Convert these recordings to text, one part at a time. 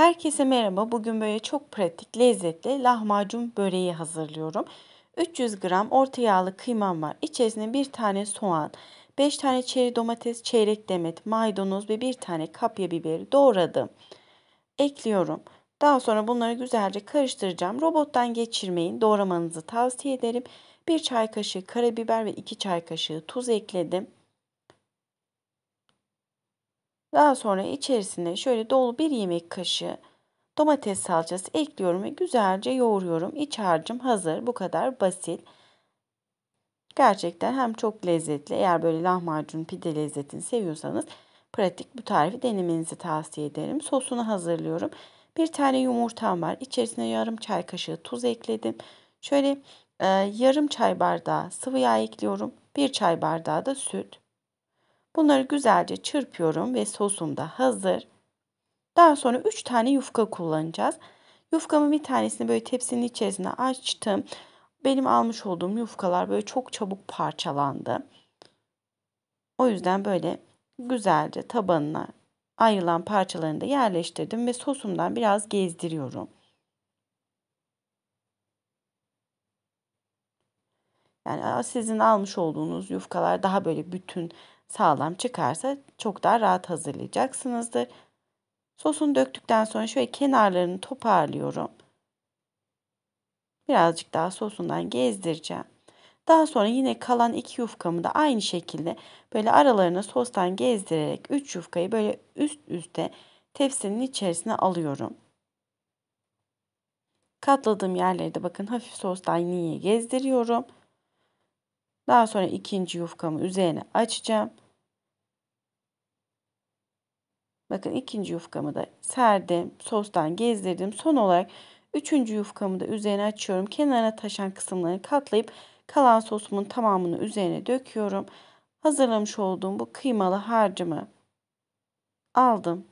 Herkese merhaba. Bugün böyle çok pratik, lezzetli lahmacun böreği hazırlıyorum. 300 gram orta yağlı kıymam var. İçerisine bir tane soğan, 5 tane çeri domates, çeyrek demet, maydanoz ve bir tane kapya biberi doğradım. Ekliyorum. Daha sonra bunları güzelce karıştıracağım. Robottan geçirmeyin. Doğramanızı tavsiye ederim. 1 çay kaşığı karabiber ve 2 çay kaşığı tuz ekledim. Daha sonra içerisine şöyle dolu bir yemek kaşığı domates salçası ekliyorum ve güzelce yoğuruyorum. İç harcım hazır. Bu kadar basit. Gerçekten hem çok lezzetli. Eğer böyle lahmacun pide lezzetini seviyorsanız pratik bu tarifi denemenizi tavsiye ederim. Sosunu hazırlıyorum. Bir tane yumurtam var. İçerisine yarım çay kaşığı tuz ekledim. Şöyle e, yarım çay bardağı sıvı yağ ekliyorum. Bir çay bardağı da süt. Bunları güzelce çırpıyorum ve sosum da hazır. Daha sonra 3 tane yufka kullanacağız. Yufkamın bir tanesini böyle tepsinin içerisine açtım. Benim almış olduğum yufkalar böyle çok çabuk parçalandı. O yüzden böyle güzelce tabanına ayrılan parçalarını da yerleştirdim ve sosumdan biraz gezdiriyorum. Yani sizin almış olduğunuz yufkalar daha böyle bütün sağlam çıkarsa çok daha rahat hazırlayacaksınızdır. Sosunu döktükten sonra şöyle kenarlarını toparlıyorum. Birazcık daha sosundan gezdireceğim. Daha sonra yine kalan iki yufkamı da aynı şekilde böyle aralarına sostan gezdirerek 3 yufkayı böyle üst üste tepsinin içerisine alıyorum. Katladığım yerleri de bakın hafif sostan niye gezdiriyorum. Daha sonra ikinci yufkamı üzerine açacağım. Bakın ikinci yufkamı da serdim. Sostan gezdirdim. Son olarak üçüncü yufkamı da üzerine açıyorum. Kenara taşan kısımlarını katlayıp kalan sosumun tamamını üzerine döküyorum. Hazırlamış olduğum bu kıymalı harcımı aldım.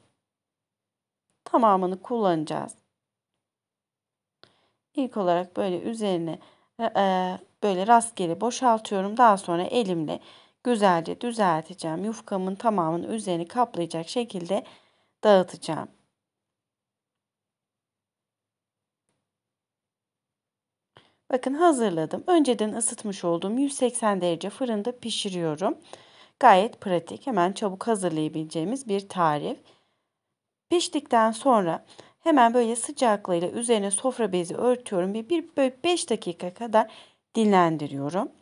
Tamamını kullanacağız. İlk olarak böyle üzerine e, böyle rastgele boşaltıyorum. Daha sonra elimle güzelce düzelteceğim. Yufkamın tamamının üzerini kaplayacak şekilde dağıtacağım. Bakın hazırladım. Önceden ısıtmış olduğum 180 derece fırında pişiriyorum. Gayet pratik. Hemen çabuk hazırlayabileceğimiz bir tarif. Piştikten sonra Hemen böyle sıcaklığıyla üzerine sofra bezi örtüyorum ve bir böyle 5 dakika kadar dinlendiriyorum.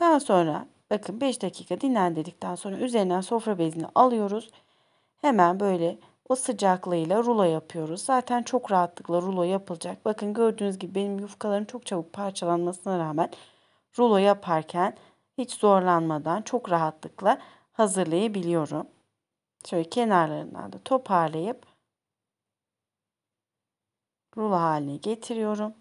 Daha sonra bakın 5 dakika dinlendirdikten sonra üzerinden sofra bezini alıyoruz. Hemen böyle o sıcaklığıyla rulo yapıyoruz. Zaten çok rahatlıkla rulo yapılacak. Bakın gördüğünüz gibi benim yufkaların çok çabuk parçalanmasına rağmen rulo yaparken hiç zorlanmadan çok rahatlıkla hazırlayabiliyorum şöyle kenarlarından da toparlayıp rulo haline getiriyorum.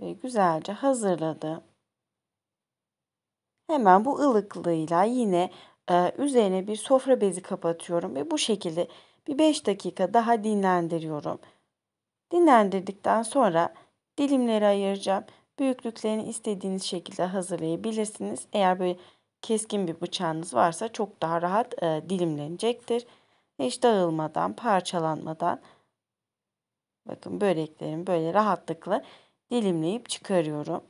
Ve güzelce hazırladım. Hemen bu ılıklığıyla yine e, üzerine bir sofra bezi kapatıyorum ve bu şekilde bir 5 dakika daha dinlendiriyorum. Dinlendirdikten sonra dilimlere ayıracağım. Büyüklüklerini istediğiniz şekilde hazırlayabilirsiniz. Eğer böyle keskin bir bıçağınız varsa çok daha rahat e, dilimlenecektir. Hiç dağılmadan, parçalanmadan bakın böreklerimi böyle rahatlıkla dilimleyip çıkarıyorum.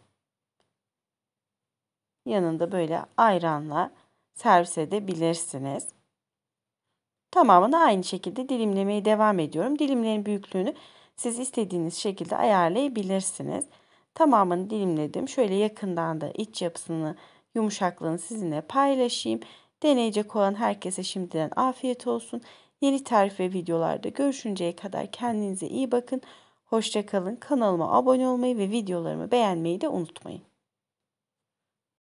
Yanında böyle ayranla servis edebilirsiniz. Tamamını aynı şekilde dilimlemeye devam ediyorum. Dilimlerin büyüklüğünü siz istediğiniz şekilde ayarlayabilirsiniz. Tamamını dilimledim. Şöyle yakından da iç yapısını, yumuşaklığını sizinle paylaşayım. Deneyecek olan herkese şimdiden afiyet olsun. Yeni tarif ve videolarda görüşünceye kadar kendinize iyi bakın. Hoşçakalın. Kanalıma abone olmayı ve videolarımı beğenmeyi de unutmayın.